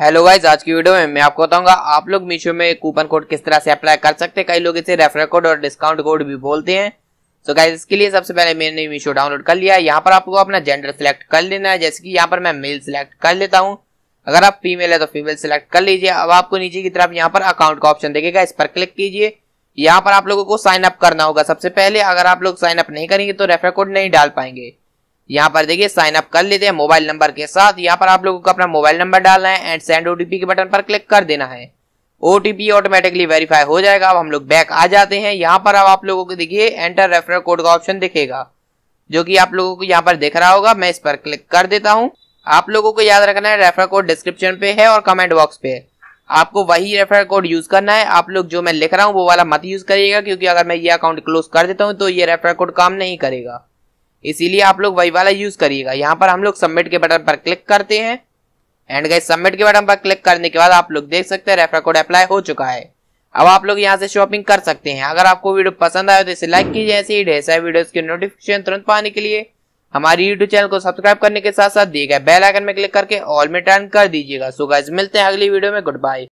hello guys आज की video में मैं आपको बताऊंगा आप लोग मीशो में कूपन कोड किस तरह से अप्लाई कर सकते हैं कई लोग इसे रेफर कोड और डिस्काउंट कोड भी बोलते हैं तो गाइज इसके लिए सबसे पहले मैंने मीशो डाउनलोड कर लिया यहाँ पर आपको अपना जेंडर सिलेक्ट कर लेना है जैसे कि यहाँ पर मैं मेल सिलेक्ट कर लेता हूँ अगर आप फीमेल है तो फीमेल सिलेक्ट कर लीजिए अब आपको नीचे की तरफ यहाँ पर अकाउंट का ऑप्शन देखेगा इस पर क्लिक कीजिए यहाँ पर आप लोगों को साइन अप करना होगा सबसे पहले अगर आप लोग साइन अप नहीं करेंगे तो रेफर कोड नहीं डाल पाएंगे यहाँ पर देखिए साइन अप कर लेते हैं मोबाइल नंबर के साथ यहाँ पर आप लोगों को अपना मोबाइल नंबर डालना है एंड सेंड ओटीपी के बटन पर क्लिक कर देना है ओटीपी ऑटोमेटिकली वेरीफाई हो जाएगा अब हम लोग बैक आ जाते हैं यहाँ पर अब आप लोगों को देखिए एंटर रेफरल कोड का ऑप्शन दिखेगा जो कि आप लोगों को यहाँ पर दिख रहा होगा मैं इस पर क्लिक कर देता हूँ आप लोगों को याद रखना है रेफर कोड डिस्क्रिप्शन पे है और कमेंट बॉक्स पे है आपको वही रेफर कोड यूज करना है आप लोग जो मैं लिख रहा हूँ वो वाला मत यूज करिएगा क्योंकि अगर मैं ये अकाउंट क्लोज कर देता हूँ तो ये रेफर कोड काम नहीं करेगा इसीलिए आप लोग वही वाला यूज करिएगा यहाँ पर हम लोग सबमिट के बटन पर क्लिक करते हैं एंड गए सबमिट के बटन पर क्लिक करने के बाद आप लोग देख सकते हैं रेफर कोड अप्लाई हो चुका है अब आप लोग यहाँ से शॉपिंग कर सकते हैं अगर आपको वीडियो पसंद आए तो इसे लाइक कीजिए ऐसे ही ढेर सारे वीडियोस के नोटिफिकेशन तुरंत पाने के लिए हमारे यूट्यूब चैनल को सब्सक्राइब करने के साथ साथ दिए गए बेल आइकन में क्लिक करके ऑल में टर्न कर दीजिएगा सो गाइज मिलते हैं अगली वीडियो में गुड बाय